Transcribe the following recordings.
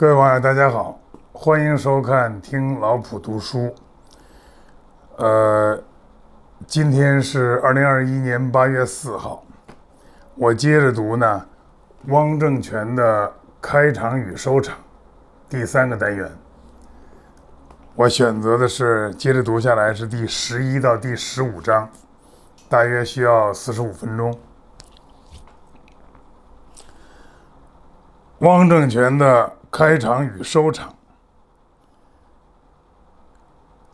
各位网友，大家好，欢迎收看《听老普读书》。呃，今天是二零二一年八月四号，我接着读呢，汪政权的开场与收场，第三个单元，我选择的是接着读下来是第十一到第十五章，大约需要四十五分钟。汪政权的。开场与收场，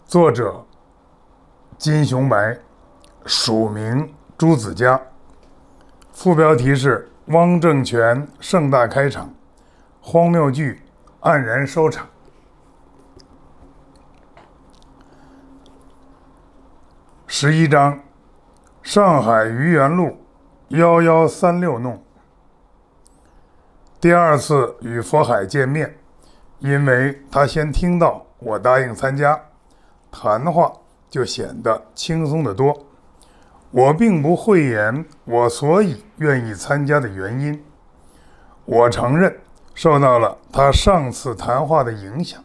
作者金雄白，署名朱子佳，副标题是“汪政权盛大开场，荒谬剧黯然收场”。十一章，上海愚园路幺幺三六弄。第二次与佛海见面，因为他先听到我答应参加，谈话就显得轻松得多。我并不讳言我所以愿意参加的原因，我承认受到了他上次谈话的影响，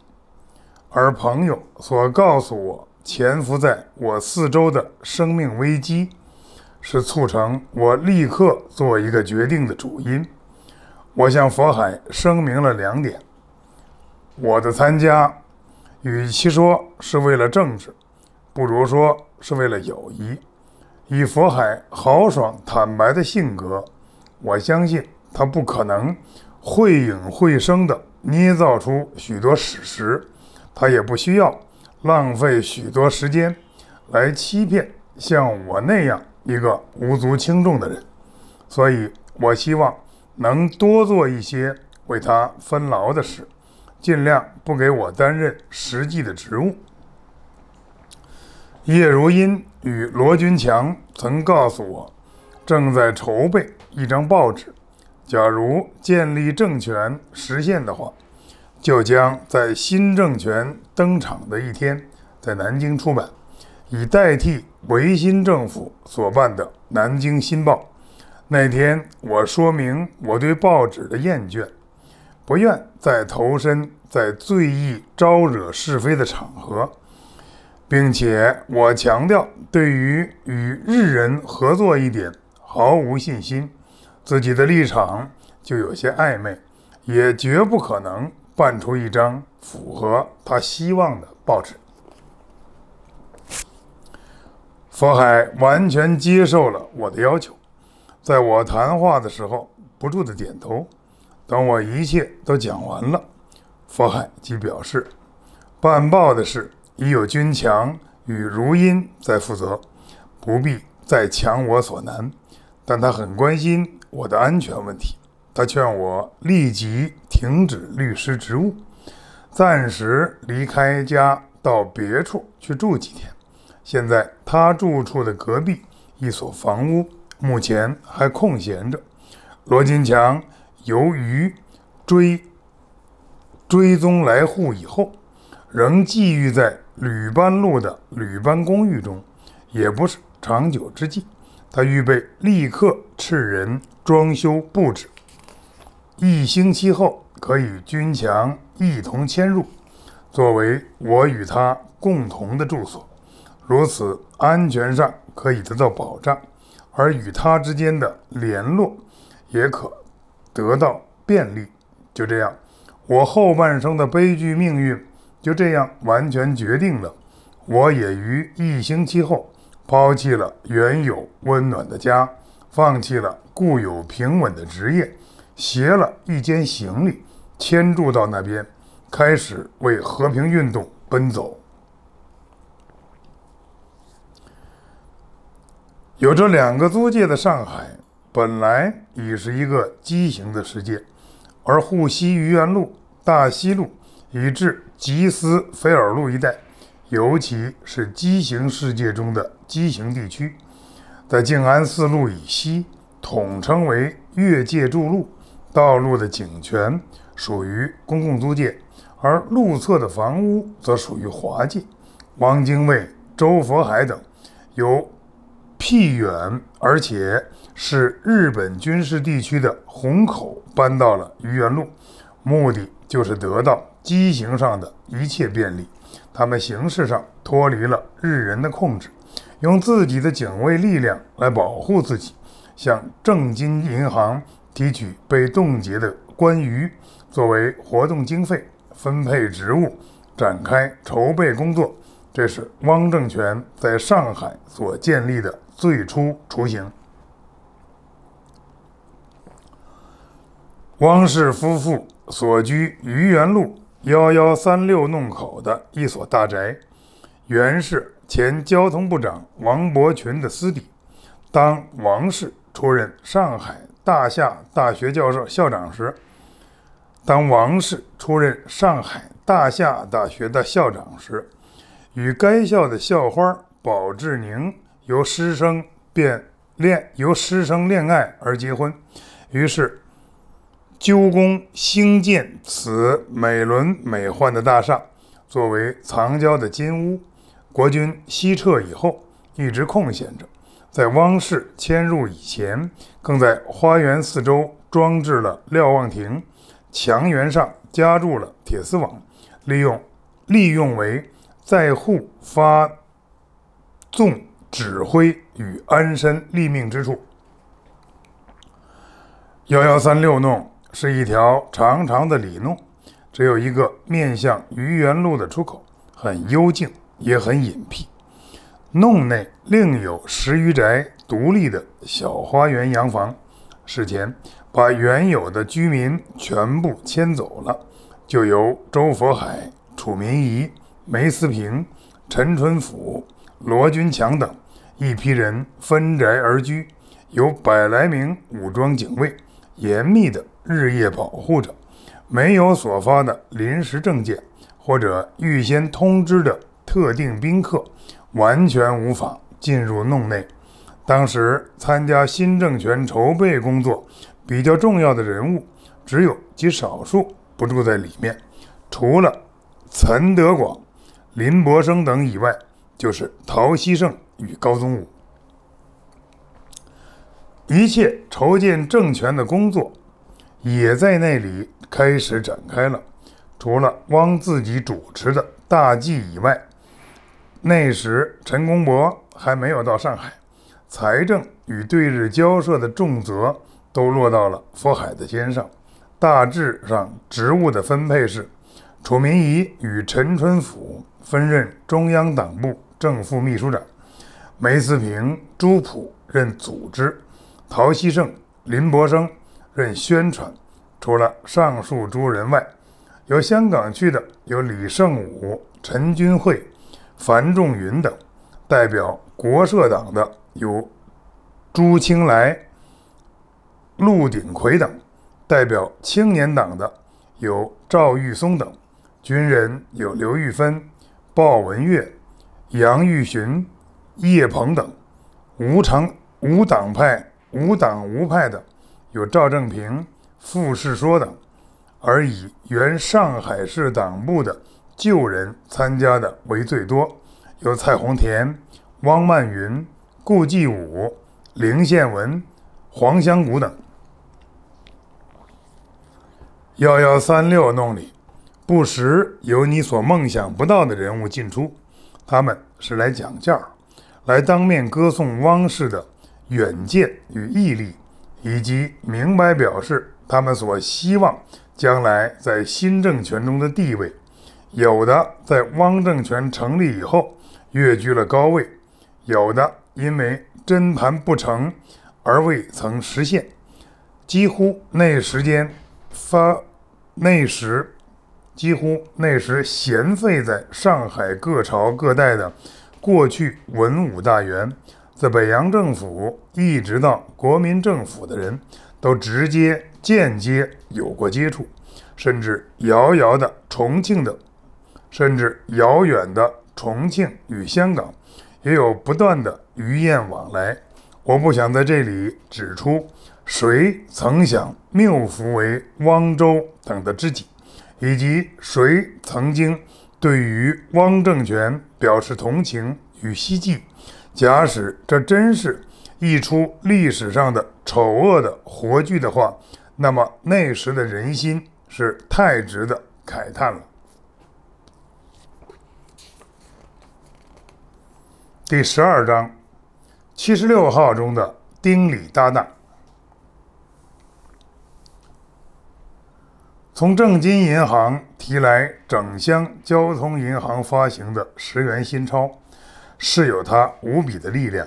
而朋友所告诉我潜伏在我四周的生命危机，是促成我立刻做一个决定的主因。我向佛海声明了两点：我的参加，与其说是为了政治，不如说是为了友谊。以佛海豪爽坦白的性格，我相信他不可能会影会声的捏造出许多史实，他也不需要浪费许多时间来欺骗像我那样一个无足轻重的人。所以，我希望。能多做一些为他分劳的事，尽量不给我担任实际的职务。叶如荫与罗君强曾告诉我，正在筹备一张报纸。假如建立政权实现的话，就将在新政权登场的一天，在南京出版，以代替维新政府所办的《南京新报》。那天，我说明我对报纸的厌倦，不愿再投身在最易招惹是非的场合，并且我强调，对于与日人合作一点毫无信心，自己的立场就有些暧昧，也绝不可能办出一张符合他希望的报纸。佛海完全接受了我的要求。在我谈话的时候，不住地点头。等我一切都讲完了，佛海即表示，办报的事已有君强与如音在负责，不必再强我所难。但他很关心我的安全问题，他劝我立即停止律师职务，暂时离开家到别处去住几天。现在他住处的隔壁一所房屋。目前还空闲着。罗金强由于追追踪来沪以后，仍寄寓在吕班路的吕班公寓中，也不是长久之计。他预备立刻斥人装修布置，一星期后可与军强一同迁入，作为我与他共同的住所。如此，安全上可以得到保障。而与他之间的联络也可得到便利。就这样，我后半生的悲剧命运就这样完全决定了。我也于一星期后抛弃了原有温暖的家，放弃了固有平稳的职业，携了一间行李迁住到那边，开始为和平运动奔走。有着两个租界的上海，本来已是一个畸形的世界，而沪西愚园路、大西路以至吉斯菲尔路一带，尤其是畸形世界中的畸形地区，在静安寺路以西，统称为越界筑路。道路的井权属于公共租界，而路侧的房屋则属于华界。汪精卫、周佛海等，由。僻远，而且是日本军事地区的虹口搬到了愚园路，目的就是得到机型上的一切便利。他们形式上脱离了日人的控制，用自己的警卫力量来保护自己，向正金银行提取被冻结的关于作为活动经费，分配职务，展开筹备工作。这是汪政权在上海所建立的。最初雏形，汪氏夫妇所居愚园路幺幺三六弄口的一所大宅，原是前交通部长王伯群的私邸。当王氏出任上海大夏大学教授校长时，当王氏出任上海大夏大学的校长时，与该校的校花宝志宁。由师生变恋，由师生恋爱而结婚，于是鸠工兴建此美轮美奂的大厦，作为藏娇的金屋。国君西撤以后，一直空闲着，在汪氏迁入以前，更在花园四周装置了瞭望亭，墙垣上加筑了铁丝网，利用利用为在户发纵。指挥与安身立命之处。幺幺三六弄是一条长长的里弄，只有一个面向愚园路的出口，很幽静也很隐蔽。弄内另有十余宅独立的小花园洋房，事前把原有的居民全部迁走了，就由周佛海、楚民仪、梅思平、陈春甫、罗君强等。一批人分宅而居，有百来名武装警卫严密的日夜保护着。没有所发的临时证件或者预先通知的特定宾客，完全无法进入弄内。当时参加新政权筹备工作比较重要的人物，只有极少数不住在里面。除了陈德广、林伯生等以外，就是陶希圣。与高宗武，一切筹建政权的工作，也在那里开始展开了。除了汪自己主持的大计以外，那时陈公博还没有到上海，财政与对日交涉的重责都落到了佛海的肩上。大致上职务的分配是：楚民仪与陈春甫分任中央党部正副秘书长。梅思平、朱普任组织，陶希圣、林伯生任宣传。除了上述诸人外，有香港去的有李胜武、陈君慧、樊仲云等；代表国社党的有朱青来、陆鼎奎等；代表青年党的有赵玉松等；军人有刘玉芬、鲍文岳、杨玉寻。叶鹏等，无常无党派无党无派的，有赵正平、傅世说等，而以原上海市党部的旧人参加的为最多，有蔡洪田、汪曼云、顾继武、凌宪文、黄香谷等。幺幺三六弄里，不时有你所梦想不到的人物进出，他们是来讲价。来当面歌颂汪氏的远见与毅力，以及明白表示他们所希望将来在新政权中的地位。有的在汪政权成立以后跃居了高位，有的因为真盘不成而未曾实现。几乎那时间，发那时，几乎那时闲废在上海各朝各代的。过去，文武大员在北洋政府一直到国民政府的人，都直接间接有过接触，甚至遥遥的重庆的，甚至遥远的重庆与香港，也有不断的鱼雁往来。我不想在这里指出谁曾想缪福为汪周等的知己，以及谁曾经对于汪政权。表示同情与希冀。假使这真是一出历史上的丑恶的活剧的话，那么那时的人心是太值得慨叹了。第十二章，七十六号中的丁里搭档。从正金银行提来整箱交通银行发行的十元新钞，是有它无比的力量。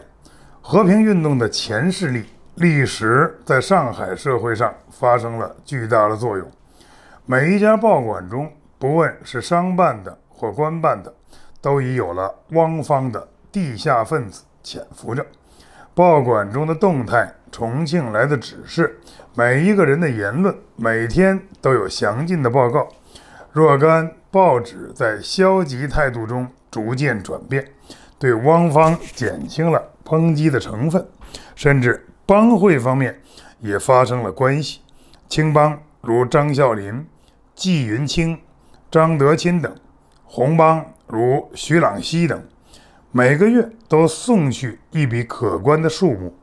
和平运动的前势力，历史在上海社会上发生了巨大的作用。每一家报馆中，不问是商办的或官办的，都已有了汪方的地下分子潜伏着。报馆中的动态，重庆来的指示，每一个人的言论，每天都有详尽的报告。若干报纸在消极态度中逐渐转变，对汪方减轻了抨击的成分，甚至帮会方面也发生了关系。青帮如张啸林、纪云卿、张德钦等，红帮如徐朗熙等。每个月都送去一笔可观的数目，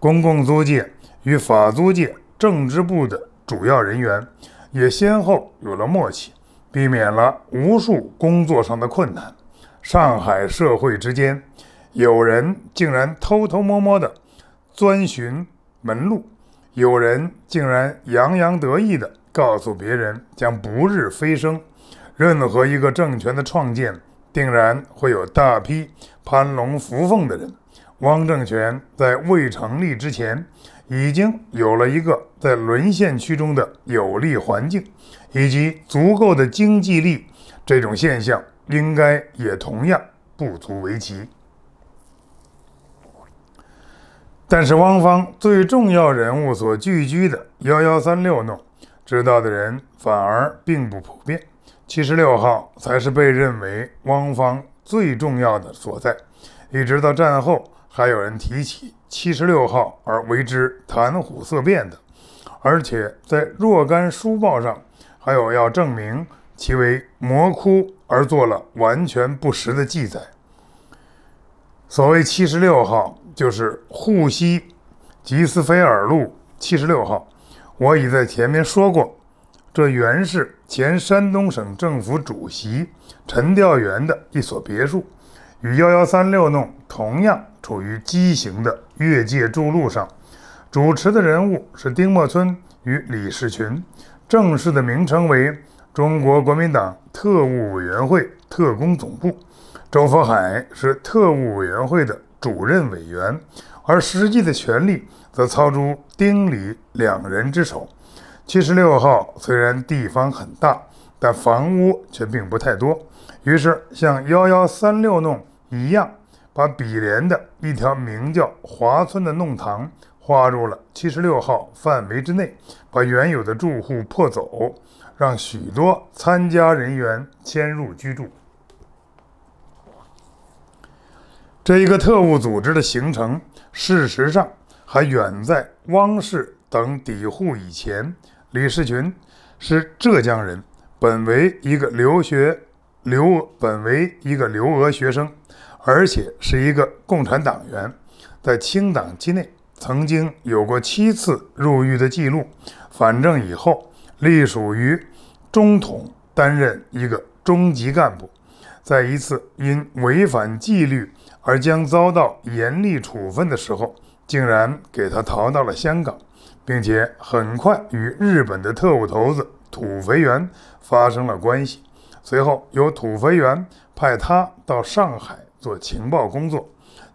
公共租界与法租界政治部的主要人员也先后有了默契，避免了无数工作上的困难。上海社会之间，有人竟然偷偷摸摸地钻寻门路，有人竟然洋洋得意地告诉别人将不日飞升。任何一个政权的创建。定然会有大批攀龙附凤的人。汪政权在未成立之前，已经有了一个在沦陷区中的有利环境，以及足够的经济力。这种现象应该也同样不足为奇。但是，汪方最重要人物所聚居的幺幺三六弄，知道的人反而并不普遍。七十六号才是被认为汪方最重要的所在，一直到战后还有人提起七十六号而为之谈虎色变的，而且在若干书报上还有要证明其为魔窟而做了完全不实的记载。所谓七十六号，就是沪西吉斯菲尔路七十六号，我已在前面说过，这原是。前山东省政府主席陈调元的一所别墅，与幺幺三六弄同样处于畸形的越界筑路上。主持的人物是丁默村与李士群，正式的名称为中国国民党特务委员会特工总部。周佛海是特务委员会的主任委员，而实际的权力则操诸丁李两人之手。七十六号虽然地方很大，但房屋却并不太多。于是，像幺幺三六弄一样，把比连的一条名叫华村的弄堂划入了七十六号范围之内，把原有的住户破走，让许多参加人员迁入居住。这一个特务组织的形成，事实上还远在汪氏等抵沪以前。李士群是浙江人，本为一个留学留本为一个留俄学生，而且是一个共产党员，在清党期内曾经有过七次入狱的记录。反正以后隶属于中统，担任一个中级干部，在一次因违反纪律而将遭到严厉处分的时候，竟然给他逃到了香港。并且很快与日本的特务头子土肥原发生了关系。随后由土肥原派他到上海做情报工作。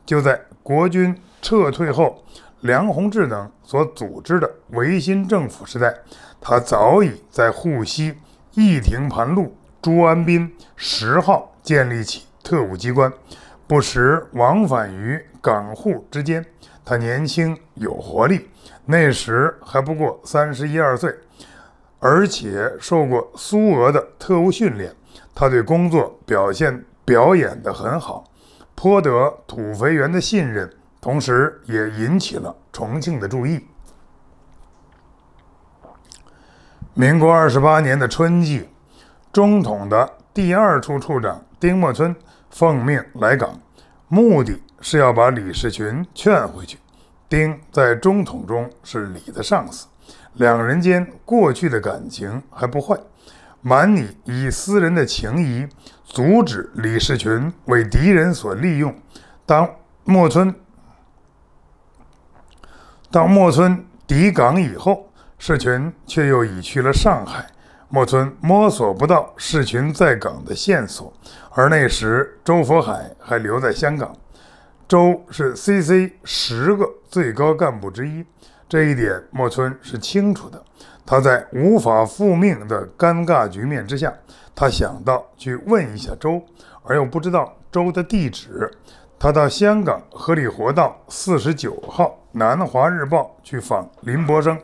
就在国军撤退后，梁鸿志等所组织的维新政府时代，他早已在沪西义亭盘路朱安滨十号建立起特务机关，不时往返于港沪之间。他年轻有活力。那时还不过三十一二岁，而且受过苏俄的特务训练，他对工作表现表演的很好，颇得土肥原的信任，同时也引起了重庆的注意。民国二十八年的春季，中统的第二处处长丁默村奉命来港，目的是要把李士群劝回去。丁在中统中是李的上司，两人间过去的感情还不坏。满拟以私人的情谊阻止李士群为敌人所利用。当莫村，到莫村抵港以后，士群却又已去了上海。莫村摸索不到士群在港的线索，而那时周佛海还留在香港。周是 CC 十个最高干部之一，这一点莫村是清楚的。他在无法复命的尴尬局面之下，他想到去问一下周，而又不知道周的地址，他到香港合理活道四十九号《南华日报》去访林伯生，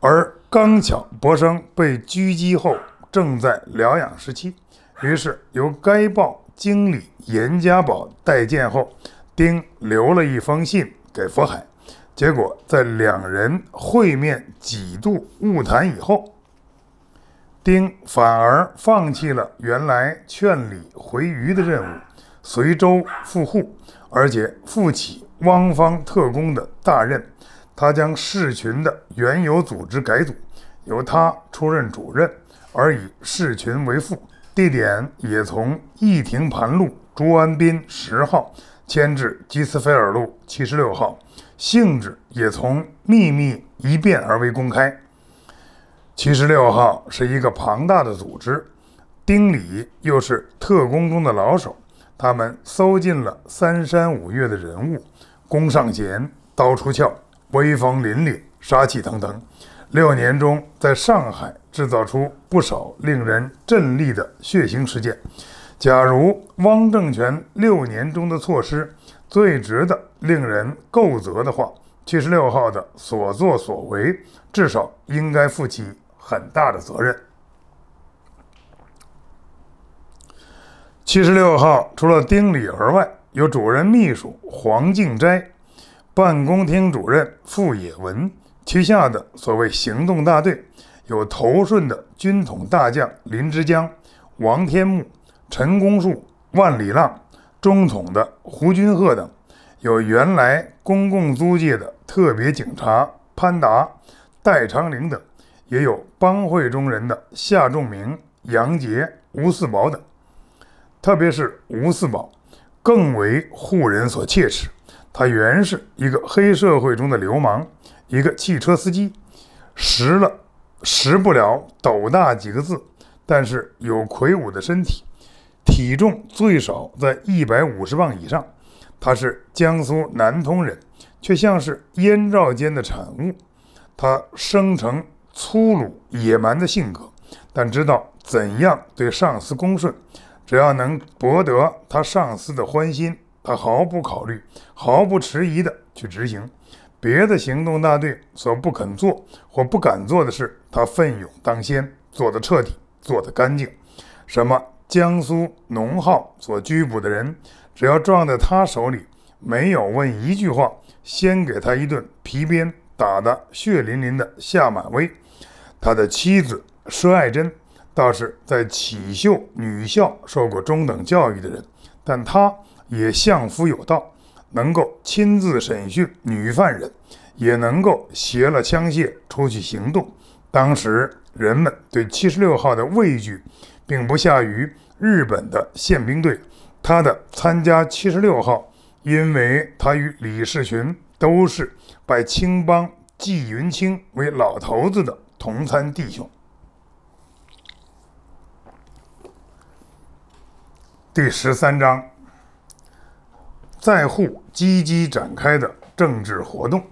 而刚巧伯生被狙击后正在疗养时期，于是由该报。经理严家宝待见后，丁留了一封信给佛海，结果在两人会面几度误谈以后，丁反而放弃了原来劝李回渝的任务，随州赴沪，而且负起汪方特工的大任。他将市群的原有组织改组，由他出任主任，而以市群为副。地点也从义亭盘路朱安滨十号迁至基斯菲尔路七十六号，性质也从秘密一变而为公开。七十六号是一个庞大的组织，丁里又是特工中的老手，他们搜尽了三山五岳的人物，弓上弦，刀出鞘，威风凛凛，杀气腾腾。六年中，在上海。制造出不少令人震栗的血腥事件。假如汪政权六年中的措施最值得令人够责的话，七十六号的所作所为至少应该负起很大的责任。七十六号除了丁里儿外，有主任秘书黄静斋，办公厅主任傅野文，旗下的所谓行动大队。有头顺的军统大将林之江、王天木、陈公树、万里浪，中统的胡君鹤等；有原来公共租界的特别警察潘达、戴长林等；也有帮会中人的夏仲明、杨杰、吴四宝等。特别是吴四宝，更为户人所切齿。他原是一个黑社会中的流氓，一个汽车司机，拾了。识不了斗大几个字，但是有魁梧的身体，体重最少在一百五十磅以上。他是江苏南通人，却像是燕赵间的产物。他生成粗鲁野蛮的性格，但知道怎样对上司恭顺。只要能博得他上司的欢心，他毫不考虑、毫不迟疑地去执行别的行动大队所不肯做或不敢做的事。他奋勇当先，做得彻底，做得干净。什么江苏农号所拘捕的人，只要撞在他手里，没有问一句话，先给他一顿皮鞭，打得血淋淋的下马威。他的妻子佘爱珍，倒是在启秀女校受过中等教育的人，但她也相夫有道，能够亲自审讯女犯人，也能够携了枪械出去行动。当时人们对七十六号的畏惧，并不下于日本的宪兵队。他的参加七十六号，因为他与李士群都是拜青帮季云清为老头子的同参弟兄。第十三章，在沪积极展开的政治活动。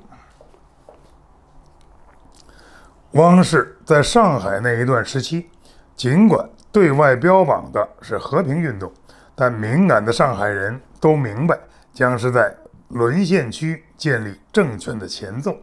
汪氏在上海那一段时期，尽管对外标榜的是和平运动，但敏感的上海人都明白，将是在沦陷区建立政权的前奏。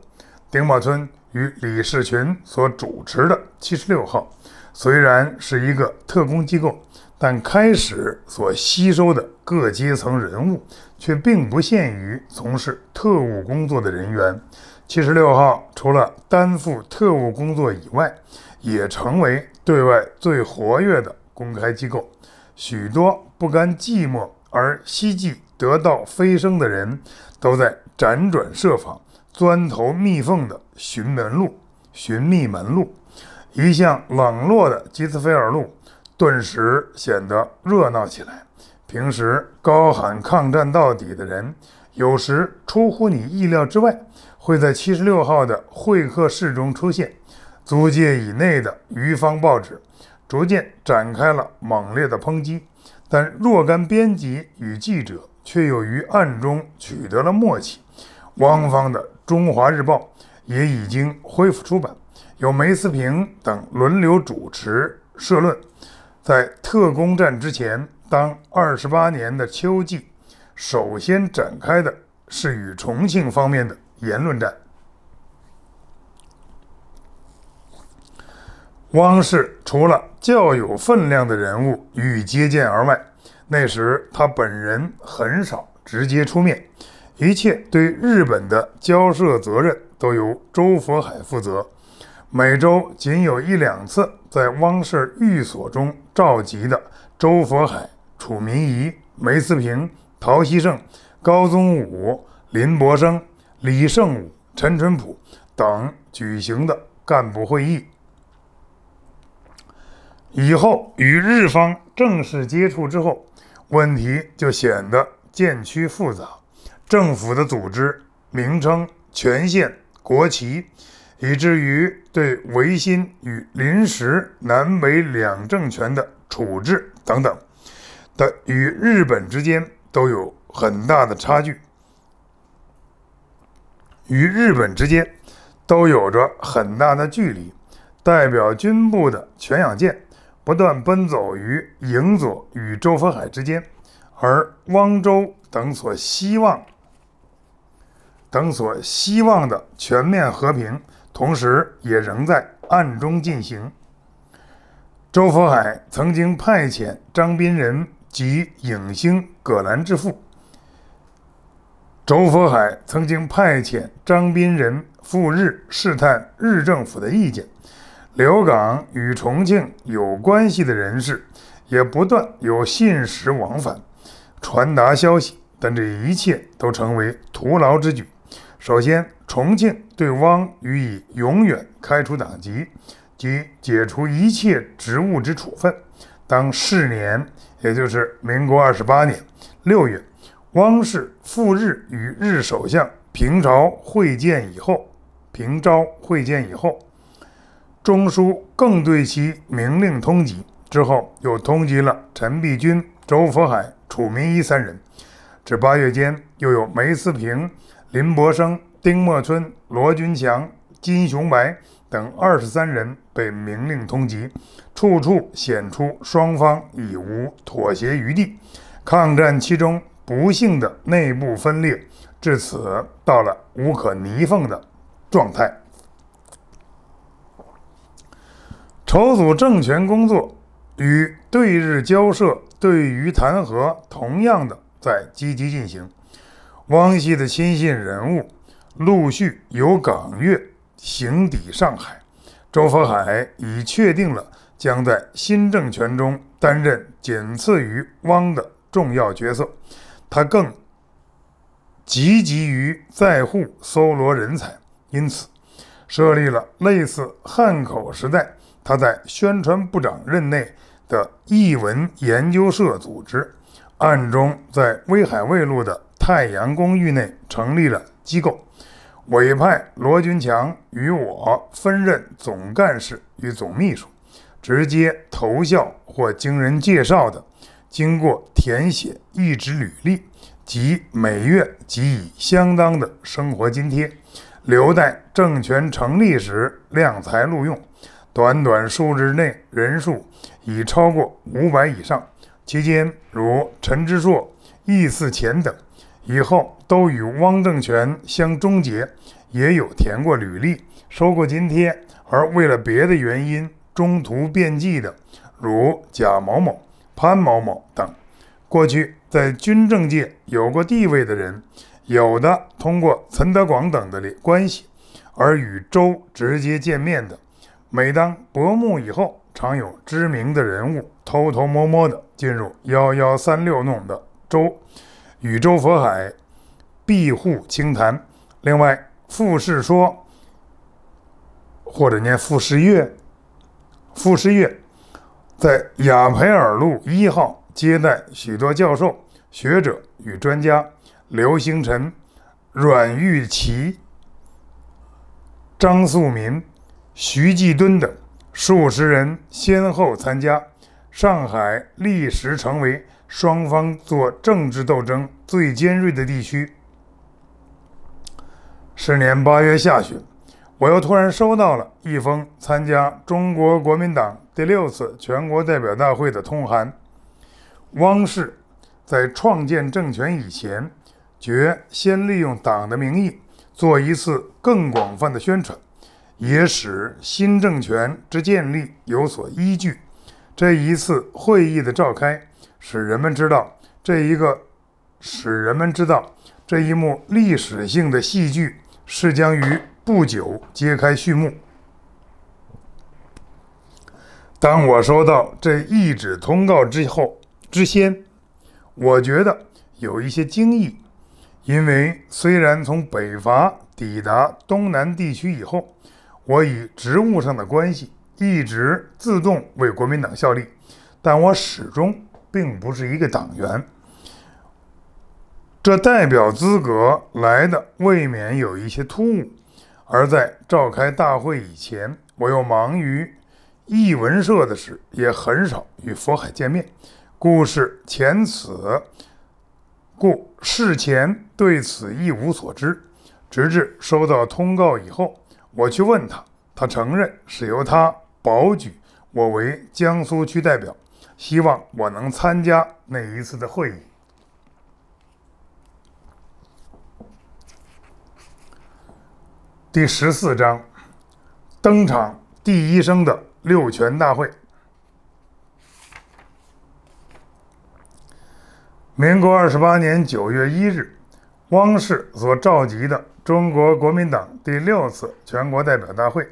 丁宝村与李士群所主持的七十六号，虽然是一个特工机构，但开始所吸收的各阶层人物，却并不限于从事特务工作的人员。七十六号除了担负特务工作以外，也成为对外最活跃的公开机构。许多不甘寂寞而希冀得到飞升的人都在辗转设法钻头密缝的寻门路、寻觅门路。一向冷落的吉斯菲尔路顿时显得热闹起来。平时高喊抗战到底的人。有时出乎你意料之外，会在七十六号的会客室中出现。租界以内的余方报纸逐渐展开了猛烈的抨击，但若干编辑与记者却又于暗中取得了默契。汪方的《中华日报》也已经恢复出版，由梅思平等轮流主持社论。在特工站之前，当二十八年的秋季。首先展开的是与重庆方面的言论战。汪氏除了较有分量的人物予以接见而外，那时他本人很少直接出面，一切对日本的交涉责任都由周佛海负责。每周仅有一两次在汪氏寓所中召集的，周佛海、楚明仪、梅思平。陶希圣、高宗武、林伯生、李胜武、陈春浦等举行的干部会议，以后与日方正式接触之后，问题就显得渐趋复杂。政府的组织名称、权限、国旗，以至于对维新与临时南北两政权的处置等等的与日本之间。都有很大的差距，与日本之间都有着很大的距离。代表军部的全养健不断奔走于影佐与周佛海之间，而汪周等所希望、等所希望的全面和平，同时也仍在暗中进行。周佛海曾经派遣张斌仁。及影星葛兰之父，周佛海曾经派遣张宾仁赴日试探日政府的意见，留港与重庆有关系的人士也不断有信使往返，传达消息，但这一切都成为徒劳之举。首先，重庆对汪予以永远开除党籍及解除一切职务之处分。当是年，也就是民国二十八年六月，汪氏赴日与日首相平朝会见以后，平昭会见以后，中书更对其明令通缉，之后又通缉了陈璧君、周佛海、楚明一三人。至八月间，又有梅思平、林伯生、丁默村、罗君祥、金雄白。等二十三人被明令通缉，处处显出双方已无妥协余地。抗战期中不幸的内部分裂，至此到了无可弥缝的状态。筹组政权工作与对日交涉、对于弹劾，同样的在积极进行。汪系的亲信人物，陆续由港粤。行抵上海，周佛海已确定了将在新政权中担任仅次于汪的重要角色。他更积极于在沪搜罗人才，因此设立了类似汉口时代他在宣传部长任内的译文研究社组织，暗中在威海卫路的太阳公寓内成立了机构。委派罗军强与我分任总干事与总秘书，直接投效或经人介绍的，经过填写一纸履历即每月给予相当的生活津贴，留待政权成立时量才录用。短短数日内人数已超过五百以上。期间如陈之硕、易四乾等，以后。都与汪政权相终结，也有填过履历、收过津贴，而为了别的原因中途变计的，如贾某某、潘某某等。过去在军政界有过地位的人，有的通过陈德广等的关系，而与周直接见面的。每当薄暮以后，常有知名的人物偷偷摸摸地进入幺幺三六弄的周，与周佛海。庇护清谈。另外，傅氏说，或者念傅士岳，傅士岳在亚培尔路一号接待许多教授、学者与专家，刘星辰、阮玉琪、张素民、徐继敦等数十人先后参加。上海历时成为双方做政治斗争最尖锐的地区。是年八月下旬，我又突然收到了一封参加中国国民党第六次全国代表大会的通函。汪氏在创建政权以前，决先利用党的名义做一次更广泛的宣传，也使新政权之建立有所依据。这一次会议的召开，使人们知道这一个，使人们知道这一幕历史性的戏剧。是将于不久揭开序幕。当我收到这一纸通告之后，之先，我觉得有一些惊异，因为虽然从北伐抵达东南地区以后，我以职务上的关系一直自动为国民党效力，但我始终并不是一个党员。这代表资格来的未免有一些突兀，而在召开大会以前，我又忙于译文社的事，也很少与佛海见面。故事前此，故事前对此一无所知，直至收到通告以后，我去问他，他承认是由他保举我为江苏区代表，希望我能参加那一次的会议。第十四章，登场第一声的六全大会。民国二十八年九月一日，汪氏所召集的中国国民党第六次全国代表大会，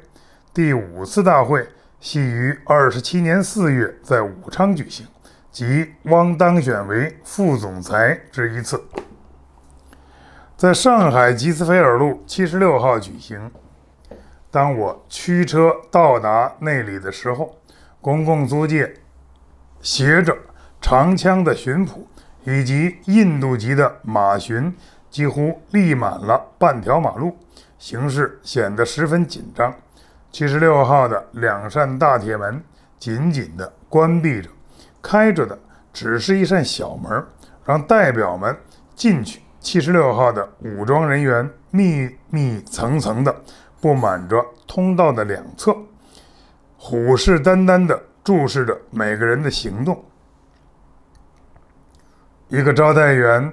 第五次大会系于二十七年四月在武昌举行，即汪当选为副总裁之一次。在上海吉斯菲尔路七十六号举行。当我驱车到达那里的时候，公共租界携着长枪的巡捕以及印度籍的马巡几乎立满了半条马路，形势显得十分紧张。七十六号的两扇大铁门紧紧地关闭着，开着的只是一扇小门，让代表们进去。七十六号的武装人员密密层层的布满着通道的两侧，虎视眈眈的注视着每个人的行动。一个招待员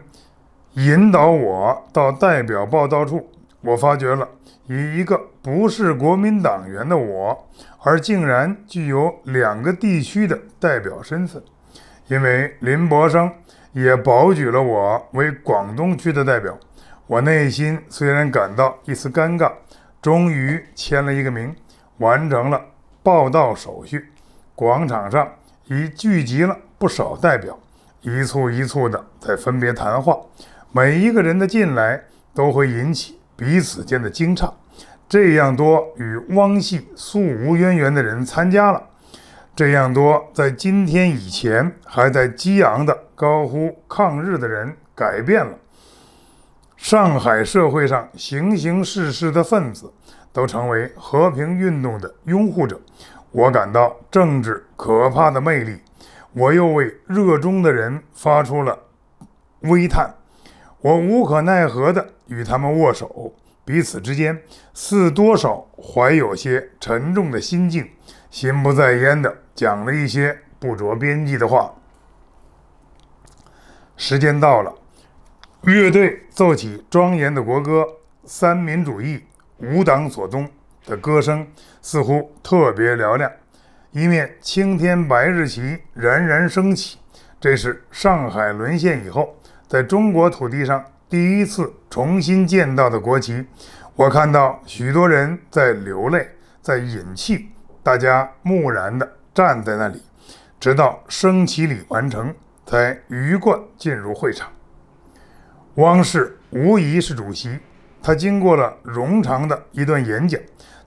引导我到代表报道处，我发觉了，以一个不是国民党员的我，而竟然具有两个地区的代表身份，因为林伯生。也保举了我为广东区的代表，我内心虽然感到一丝尴尬，终于签了一个名，完成了报到手续。广场上已聚集了不少代表，一簇一簇的在分别谈话，每一个人的进来都会引起彼此间的惊诧。这样多与汪系素无渊源的人参加了，这样多在今天以前还在激昂的。高呼抗日的人改变了，上海社会上形形色色的分子都成为和平运动的拥护者，我感到政治可怕的魅力，我又为热衷的人发出了微叹，我无可奈何地与他们握手，彼此之间似多少怀有些沉重的心境，心不在焉地讲了一些不着边际的话。时间到了，乐队奏起庄严的国歌《三民主义，五党所宗》的歌声似乎特别嘹亮。一面青天白日旗冉冉升起，这是上海沦陷以后在中国土地上第一次重新见到的国旗。我看到许多人在流泪，在饮泣，大家木然地站在那里，直到升旗礼完成。才鱼贯进入会场，汪氏无疑是主席。他经过了冗长的一段演讲，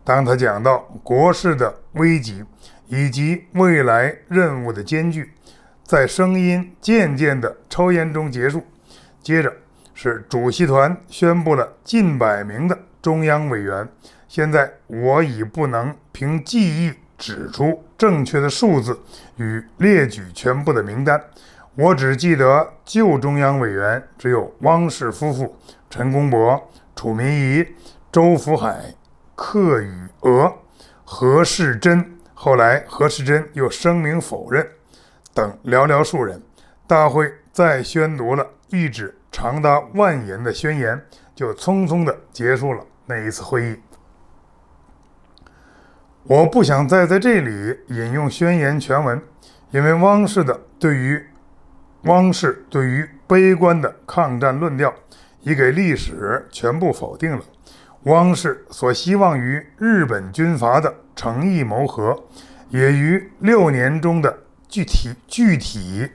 当他讲到国事的危急以及未来任务的艰巨，在声音渐渐的抽烟中结束。接着是主席团宣布了近百名的中央委员。现在我已不能凭记忆指出正确的数字与列举全部的名单。我只记得旧中央委员只有汪氏夫妇、陈公博、楚民仪、周福海、克雨娥、何世珍。后来何世珍又声明否认，等寥寥数人。大会再宣读了一纸长达万言的宣言，就匆匆地结束了那一次会议。我不想再在这里引用宣言全文，因为汪氏的对于。汪氏对于悲观的抗战论调，已给历史全部否定了。汪氏所希望与日本军阀的诚意谋和，也于六年中的具体具体，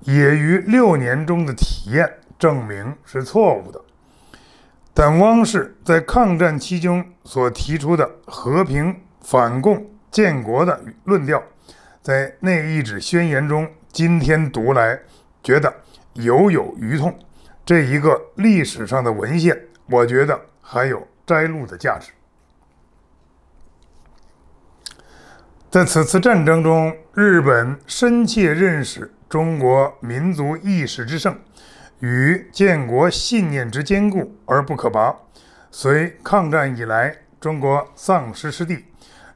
也于六年中的体验证明是错误的。但汪氏在抗战期间所提出的和平反共建国的论调，在内一纸宣言中。今天读来，觉得犹有余痛。这一个历史上的文献，我觉得还有摘录的价值。在此次战争中，日本深切认识中国民族意识之盛，与建国信念之坚固而不可拔。随抗战以来，中国丧失失地，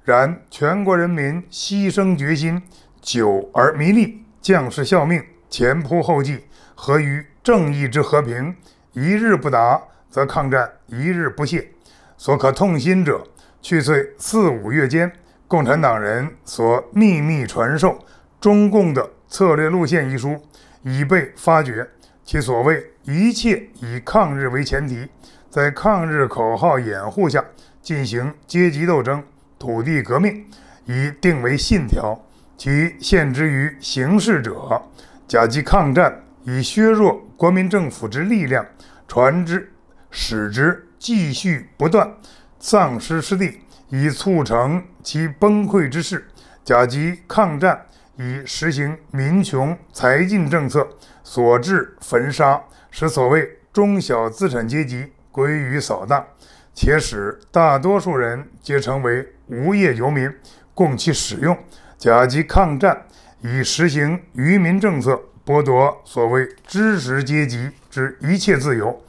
然全国人民牺牲决心久而弥立，将士效命，前仆后继，合于正义之和平？一日不达，则抗战一日不懈。所可痛心者，去岁四五月间，共产党人所秘密传授中共的策略路线一书，已被发掘。其所谓一切以抗日为前提，在抗日口号掩护下进行阶级斗争、土地革命，已定为信条。其限之于形事者，甲级抗战以削弱国民政府之力量，传之使之继续不断丧失失地，以促成其崩溃之势；甲级抗战以实行民穷财尽政策，所致焚杀，使所谓中小资产阶级归于扫荡，且使大多数人皆成为无业游民，供其使用。甲级抗战以实行愚民政策，剥夺所谓知识阶级之一切自由，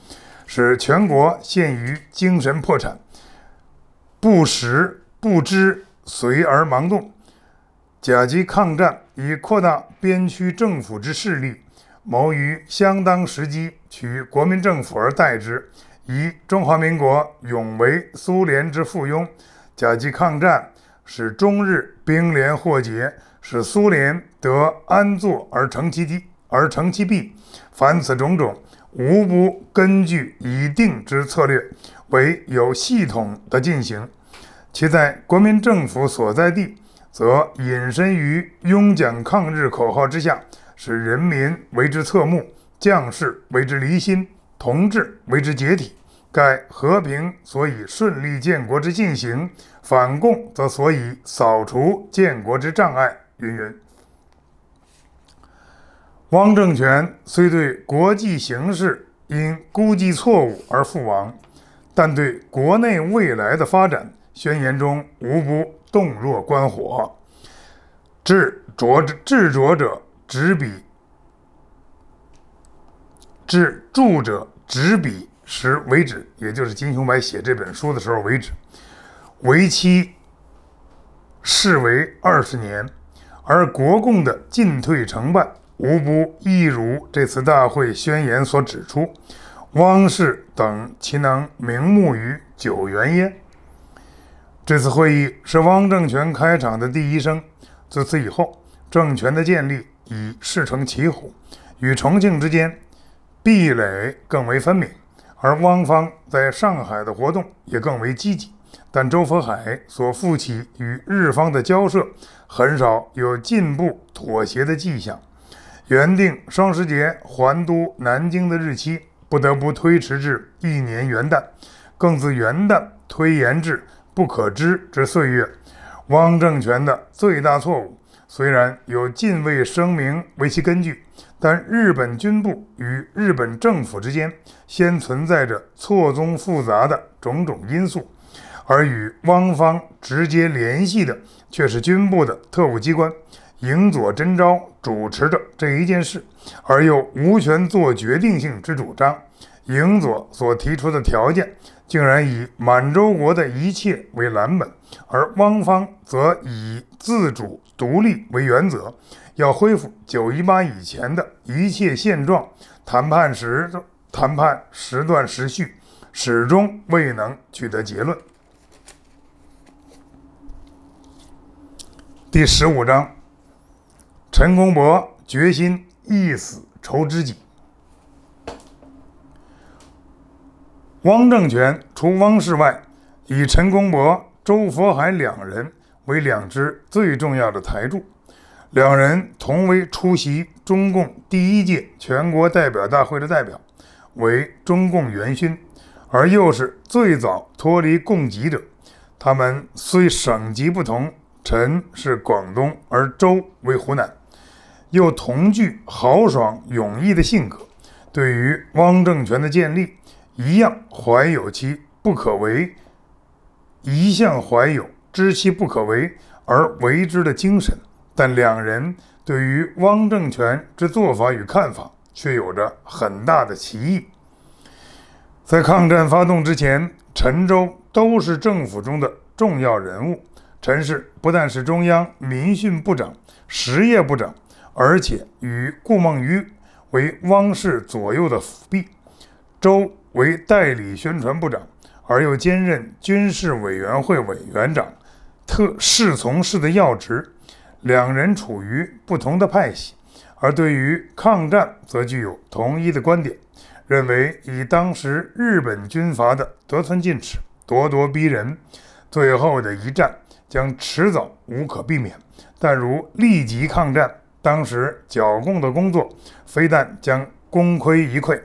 使全国陷于精神破产，不识不知随而盲动。甲级抗战以扩大边区政府之势力，谋于相当时机取国民政府而代之，以中华民国永为苏联之附庸。甲级抗战。使中日兵连祸结，使苏联得安坐而成其弊，而成其弊。凡此种种，无不根据已定之策略为有系统的进行。其在国民政府所在地，则隐身于拥蒋抗日口号之下，使人民为之侧目，将士为之离心，同志为之解体。盖和平所以顺利建国之进行，反共则所以扫除建国之障碍，云云。汪政权虽对国际形势因估计错误而覆亡，但对国内未来的发展，宣言中无不动若观火。至着至着者执笔，至著者执笔。时为止，也就是金雄白写这本书的时候为止，为期视为二十年。而国共的进退成败，无不一如这次大会宣言所指出，汪氏等岂能瞑目于九原耶？这次会议是汪政权开场的第一声，自此以后，政权的建立已势成骑虎，与重庆之间壁垒更为分明。而汪方在上海的活动也更为积极，但周佛海所负起与日方的交涉，很少有进步妥协的迹象。原定双十节还都南京的日期，不得不推迟至一年元旦，更自元旦推延至不可知之岁月。汪政权的最大错误，虽然有近卫声明为其根据。但日本军部与日本政府之间先存在着错综复杂的种种因素，而与汪方直接联系的却是军部的特务机关，影佐真昭主持着这一件事，而又无权做决定性之主张。影佐所提出的条件。竟然以满洲国的一切为蓝本，而汪方则以自主独立为原则，要恢复九一八以前的一切现状。谈判时谈判时断时续，始终未能取得结论。第十五章，陈公博决心一死酬知己。汪政权除汪氏外，以陈公博、周佛海两人为两支最重要的台柱，两人同为出席中共第一届全国代表大会的代表，为中共元勋，而又是最早脱离共给者。他们虽省级不同，陈是广东，而周为湖南，又同具豪爽勇毅的性格，对于汪政权的建立。一样怀有其不可为，一向怀有知其不可为而为之的精神，但两人对于汪政权之做法与看法却有着很大的歧义。在抗战发动之前，陈、州都是政府中的重要人物。陈氏不但是中央民训部长、实业部长，而且与顾梦渔为汪氏左右的辅弼。周为代理宣传部长，而又兼任军事委员会委员长，特侍从室的要职。两人处于不同的派系，而对于抗战则具有同一的观点，认为以当时日本军阀的得寸进尺、咄咄逼人，最后的一战将迟早无可避免。但如立即抗战，当时剿共的工作非但将功亏一篑。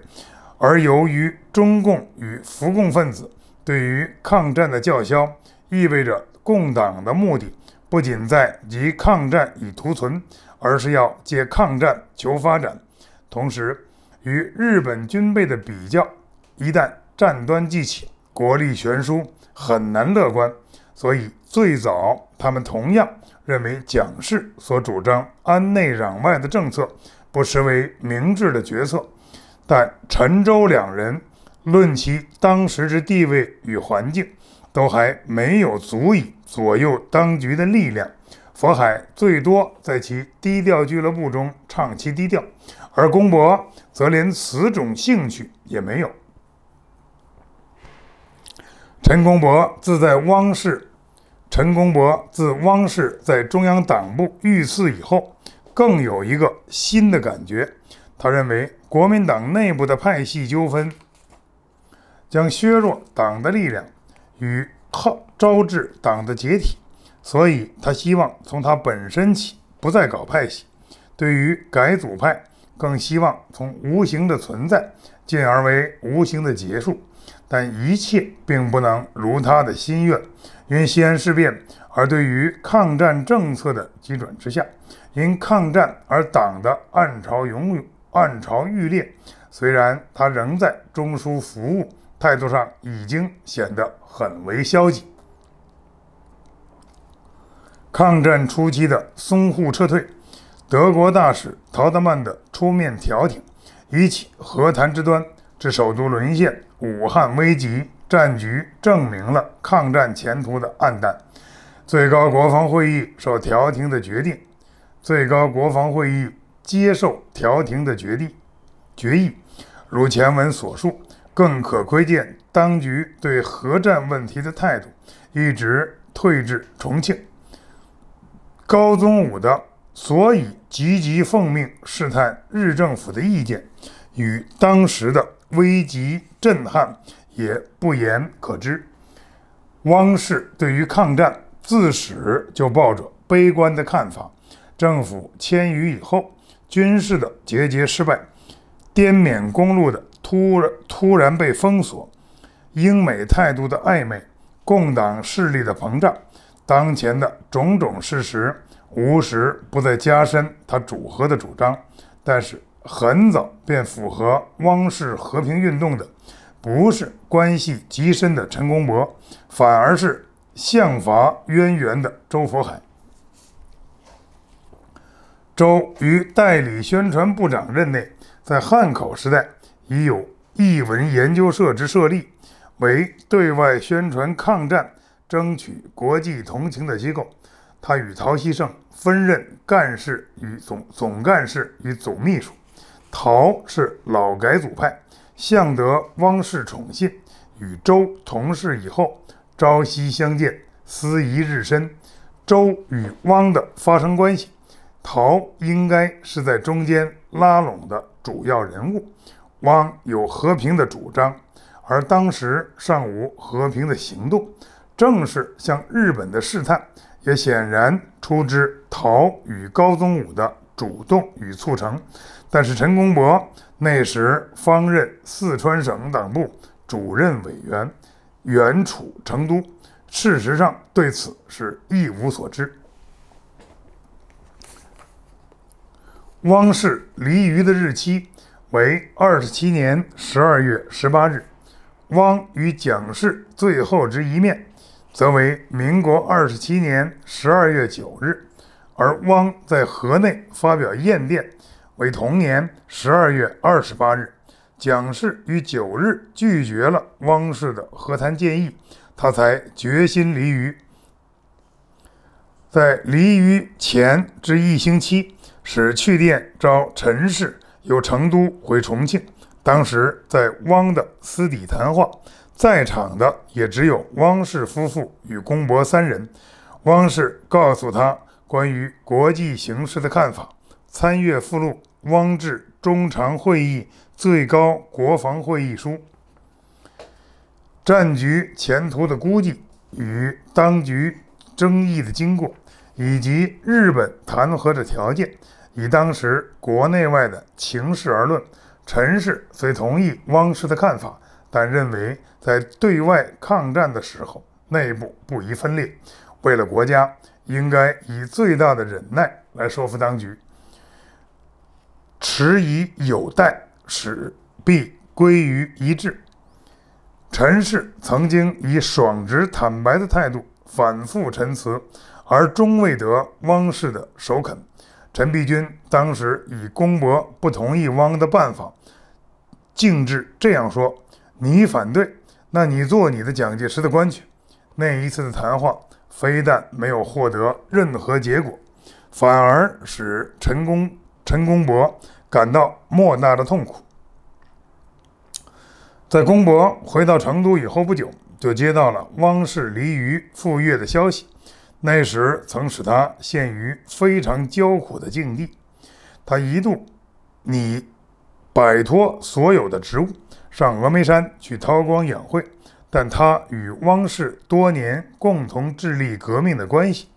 而由于中共与福共分子对于抗战的叫嚣，意味着共党的目的不仅在及抗战以图存，而是要借抗战求发展。同时，与日本军备的比较，一旦战端既起，国力悬殊，很难乐观。所以，最早他们同样认为蒋氏所主张安内攘外的政策，不失为明智的决策。但陈、周两人，论其当时之地位与环境，都还没有足以左右当局的力量。佛海最多在其低调俱乐部中唱其低调，而公博则连此种兴趣也没有。陈公博自在汪氏，陈公博自汪氏在中央党部遇刺以后，更有一个新的感觉。他认为国民党内部的派系纠纷将削弱党的力量，与招致党的解体，所以他希望从他本身起不再搞派系。对于改组派，更希望从无形的存在进而为无形的结束。但一切并不能如他的心愿，因西安事变而对于抗战政策的急转直下，因抗战而党的暗潮涌涌。暗潮愈烈，虽然他仍在中枢服务，态度上已经显得很为消极。抗战初期的淞沪撤退，德国大使陶德曼的出面调停，以起和谈之端，至首都沦陷，武汉危急，战局证明了抗战前途的暗淡。最高国防会议受调停的决定，最高国防会议。接受调停的决定决议，如前文所述，更可窥见当局对核战问题的态度。一直退至重庆，高宗武的所以积极奉命试探日政府的意见，与当时的危急震撼也不言可知。汪氏对于抗战自始就抱着悲观的看法，政府迁渝以后。军事的节节失败，滇缅公路的突突然被封锁，英美态度的暧昧，共党势力的膨胀，当前的种种事实，无时不再加深他主和的主张。但是，很早便符合汪氏和平运动的，不是关系极深的陈公博，反而是相法渊源的周佛海。周于代理宣传部长任内，在汉口时代已有译文研究社之设立，为对外宣传抗战、争取国际同情的机构。他与陶希圣分任干事与总总干事与总秘书。陶是老改组派，向德、汪氏宠信，与周同事以后，朝夕相见，思谊日深。周与汪的发生关系。陶应该是在中间拉拢的主要人物，汪有和平的主张，而当时尚无和平的行动，正是向日本的试探，也显然出之陶与高宗武的主动与促成。但是陈公博那时方任四川省党部主任委员，远处成都，事实上对此是一无所知。汪氏离渝的日期为二十七年十二月十八日，汪与蒋氏最后之一面，则为民国二十七年十二月九日，而汪在河内发表唁电为同年十二月二十八日。蒋氏于九日拒绝了汪氏的和谈建议，他才决心离渝。在离渝前之一星期。使去电召陈氏由成都回重庆。当时在汪的私底谈话，在场的也只有汪氏夫妇与公伯三人。汪氏告诉他关于国际形势的看法。参阅附录《汪志中长会议最高国防会议书》，战局前途的估计与当局争议的经过。以及日本谈和的条件，以当时国内外的情势而论，陈氏虽同意汪氏的看法，但认为在对外抗战的时候，内部不宜分裂。为了国家，应该以最大的忍耐来说服当局，迟疑有待使必归于一致。陈氏曾经以爽直坦白的态度反复陈词。而终未得汪氏的首肯，陈璧君当时以公博不同意汪的办法，径至这样说：“你反对，那你做你的蒋介石的官去。”那一次的谈话，非但没有获得任何结果，反而使陈公陈公博感到莫大的痛苦。在公博回到成都以后不久，就接到了汪氏离渝赴粤的消息。那时曾使他陷于非常焦苦的境地，他一度拟摆脱所有的职务，上峨眉山去韬光养晦。但他与汪氏多年共同致力革命的关系，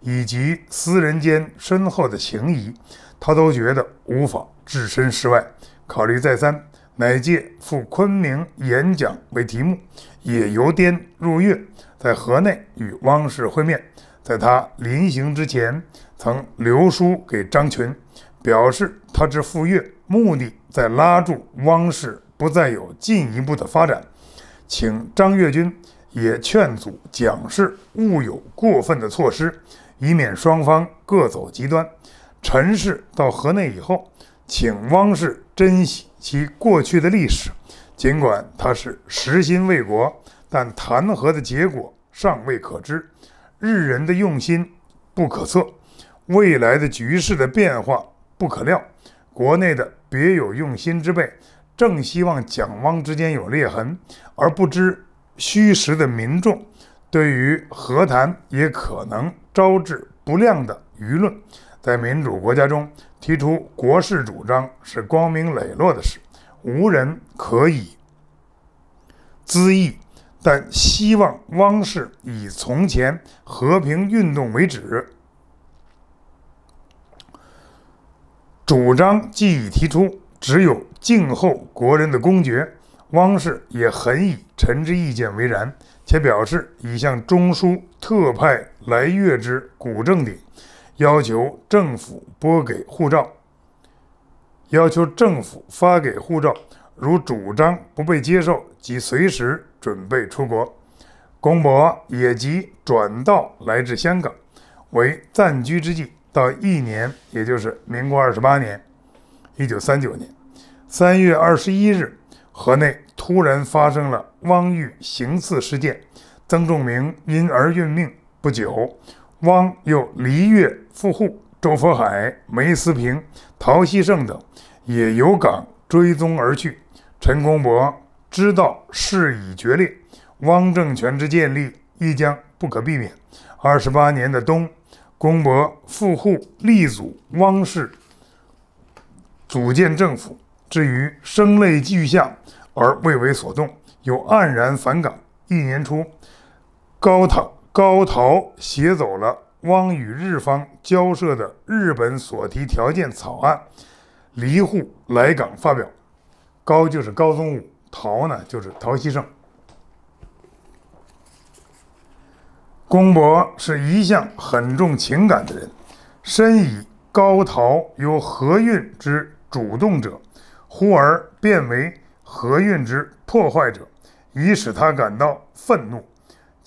以及私人间深厚的情谊，他都觉得无法置身事外。考虑再三。乃借赴昆明演讲为题目，也由滇入粤，在河内与汪氏会面。在他临行之前，曾留书给张群，表示他之赴越目的在拉住汪氏，不再有进一步的发展。请张越军也劝阻蒋氏勿有过分的措施，以免双方各走极端。陈氏到河内以后，请汪氏珍惜。其过去的历史，尽管他是实心为国，但弹劾的结果尚未可知。日人的用心不可测，未来的局势的变化不可料。国内的别有用心之辈，正希望蒋汪之间有裂痕，而不知虚实的民众，对于和谈也可能招致不量的舆论。在民主国家中，提出国事主张是光明磊落的事，无人可以恣意。但希望汪氏以从前和平运动为止，主张既已提出，只有静候国人的公决。汪氏也很以臣之意见为然，且表示已向中枢特派来越之古正鼎。要求政府拨给护照，要求政府发给护照。如主张不被接受，即随时准备出国。公博也即转道来至香港，为暂居之际，到一年，也就是民国二十八年，一九三九年三月二十一日，河内突然发生了汪玉行刺事件，曾仲明因而殒命，不久。汪又离越赴沪，周佛海、梅思平、陶希圣等也由港追踪而去。陈公博知道事已决裂，汪政权之建立亦将不可避免。二十八年的冬，公博赴沪力阻汪氏组建政府，至于声泪俱下而未为所动，又黯然返港。一年初，高唐高陶携走了汪与日方交涉的日本所提条件草案，离沪来港发表。高就是高宗武，陶呢就是陶希圣。公博是一向很重情感的人，深以高陶由何运之主动者，忽而变为何运之破坏者，以使他感到愤怒。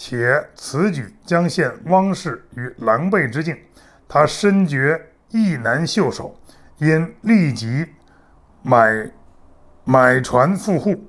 且此举将陷汪氏于狼狈之境，他深觉意难袖手，因立即买买船赴沪。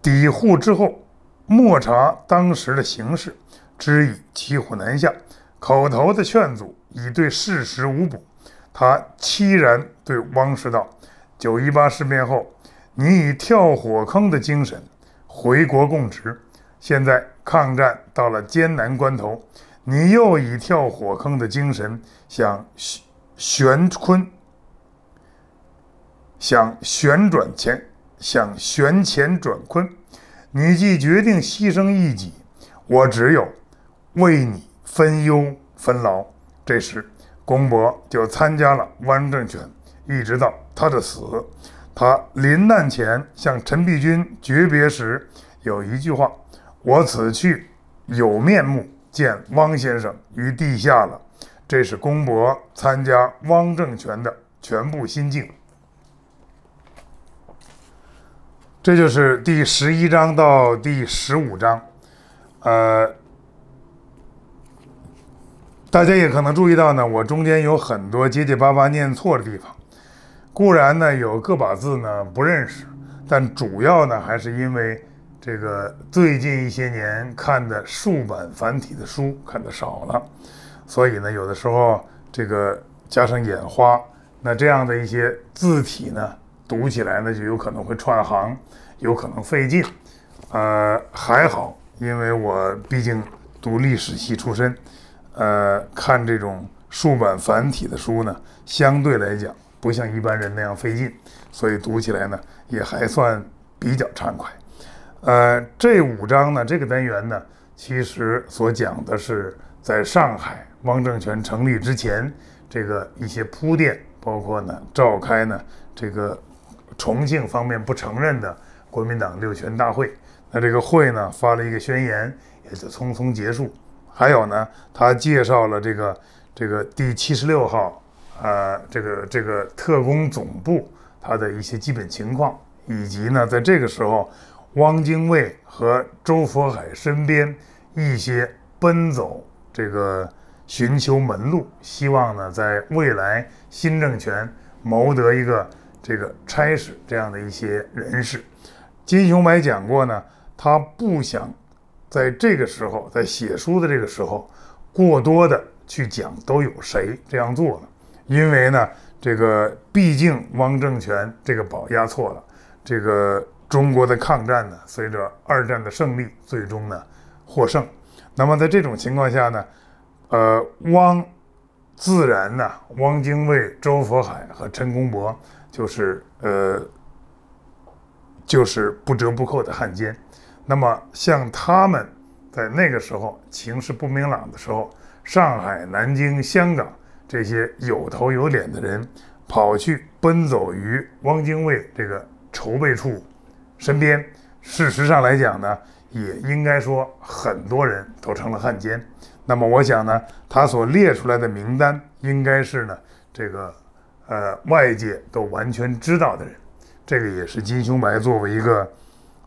抵沪之后，莫查当时的形势，知已骑虎难下，口头的劝阻已对事实无补。他凄然对汪氏道：“九一八事变后，你以跳火坑的精神回国供职。”现在抗战到了艰难关头，你又以跳火坑的精神想旋坤，想旋转前想旋前转坤，你既决定牺牲一己，我只有为你分忧分劳。这时，公伯就参加了汪政权，一直到他的死。他临难前向陈璧君诀别时有一句话。我此去有面目见汪先生于地下了，这是公伯参加汪政权的全部心境。这就是第十一章到第十五章，呃，大家也可能注意到呢，我中间有很多结结巴巴念错的地方，固然呢有个把字呢不认识，但主要呢还是因为。这个最近一些年看的竖版繁体的书看的少了，所以呢，有的时候这个加上眼花，那这样的一些字体呢，读起来呢就有可能会串行，有可能费劲。呃，还好，因为我毕竟读历史系出身，呃，看这种竖版繁体的书呢，相对来讲不像一般人那样费劲，所以读起来呢也还算比较畅快。呃，这五章呢，这个单元呢，其实所讲的是在上海汪政权成立之前，这个一些铺垫，包括呢召开呢这个重庆方面不承认的国民党六全大会，那这个会呢发了一个宣言，也就匆匆结束。还有呢，他介绍了这个这个第七十六号，呃，这个这个特工总部他的一些基本情况，以及呢在这个时候。汪精卫和周佛海身边一些奔走，这个寻求门路，希望呢在未来新政权谋得一个这个差事，这样的一些人士。金雄白讲过呢，他不想在这个时候，在写书的这个时候，过多的去讲都有谁这样做了，因为呢，这个毕竟汪政权这个宝压错了，这个。中国的抗战呢，随着二战的胜利，最终呢获胜。那么在这种情况下呢，呃，汪自然呢，汪精卫、周佛海和陈公博就是呃，就是不折不扣的汉奸。那么像他们在那个时候情势不明朗的时候，上海、南京、香港这些有头有脸的人跑去奔走于汪精卫这个筹备处。身边，事实上来讲呢，也应该说很多人都成了汉奸。那么我想呢，他所列出来的名单，应该是呢这个，呃，外界都完全知道的人。这个也是金雄白作为一个，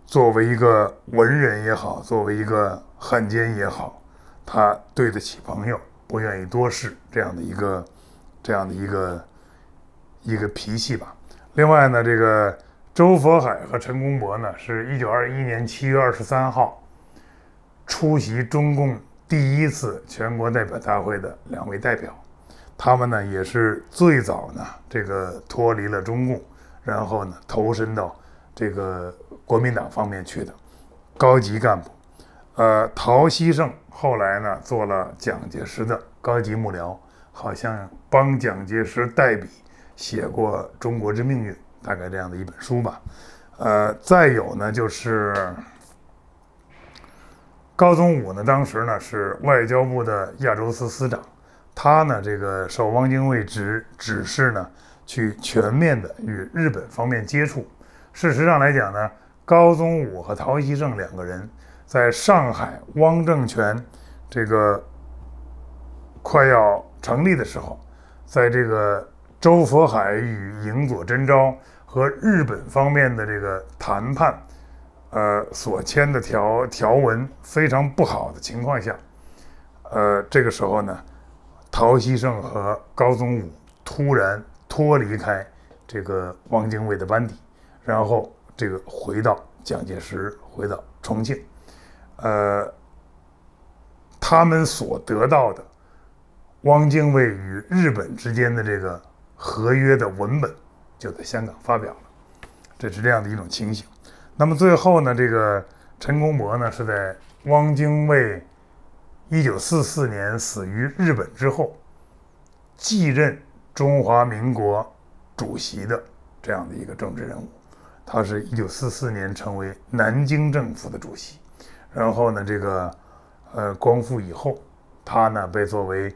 作为一个文人也好，作为一个汉奸也好，他对得起朋友，不愿意多事这样的一个，这样的一个，一个脾气吧。另外呢，这个。周佛海和陈公博呢，是1921年7月23号出席中共第一次全国代表大会的两位代表。他们呢，也是最早呢，这个脱离了中共，然后呢，投身到这个国民党方面去的高级干部。呃，陶希圣后来呢，做了蒋介石的高级幕僚，好像帮蒋介石代笔写过《中国之命运》。大概这样的一本书吧，呃，再有呢就是高宗武呢，当时呢是外交部的亚洲司司长，他呢这个受汪精卫指指示呢，去全面的与日本方面接触。事实上来讲呢，高宗武和陶希圣两个人在上海汪政权这个快要成立的时候，在这个。周佛海与影佐真昭和日本方面的这个谈判，呃，所签的条条文非常不好的情况下，呃，这个时候呢，陶希圣和高宗武突然脱离开这个汪精卫的班底，然后这个回到蒋介石，回到重庆，呃，他们所得到的汪精卫与日本之间的这个。合约的文本就在香港发表了，这是这样的一种情形。那么最后呢，这个陈公博呢是在汪精卫一九四四年死于日本之后，继任中华民国主席的这样的一个政治人物。他是一九四四年成为南京政府的主席，然后呢，这个呃光复以后，他呢被作为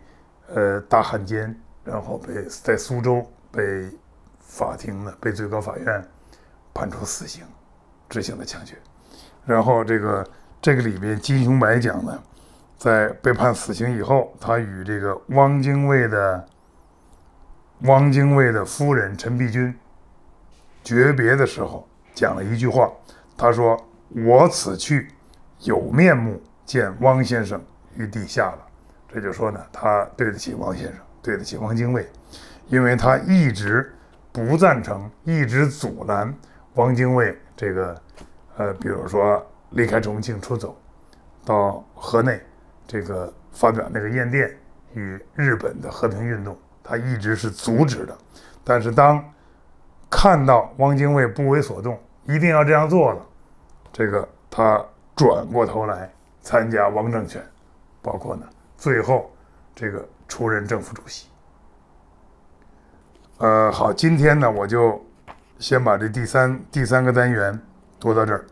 呃大汉奸。然后被在苏州被法庭呢被最高法院判处死刑，执行了枪决。然后这个这个里面金雄白讲呢，在被判死刑以后，他与这个汪精卫的汪精卫的夫人陈璧君诀别的时候，讲了一句话，他说：“我此去有面目见汪先生于地下了。”这就说呢，他对得起汪先生。对得起汪精卫，因为他一直不赞成，一直阻拦汪精卫这个，呃，比如说离开重庆出走到河内，这个发表那个验电与日本的和平运动，他一直是阻止的。但是当看到汪精卫不为所动，一定要这样做了，这个他转过头来参加汪政权，包括呢最后这个。出任政府主席。呃，好，今天呢，我就先把这第三第三个单元读到这儿。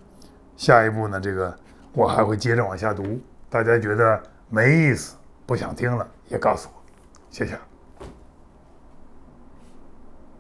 下一步呢，这个我还会接着往下读。大家觉得没意思，不想听了，也告诉我。谢谢。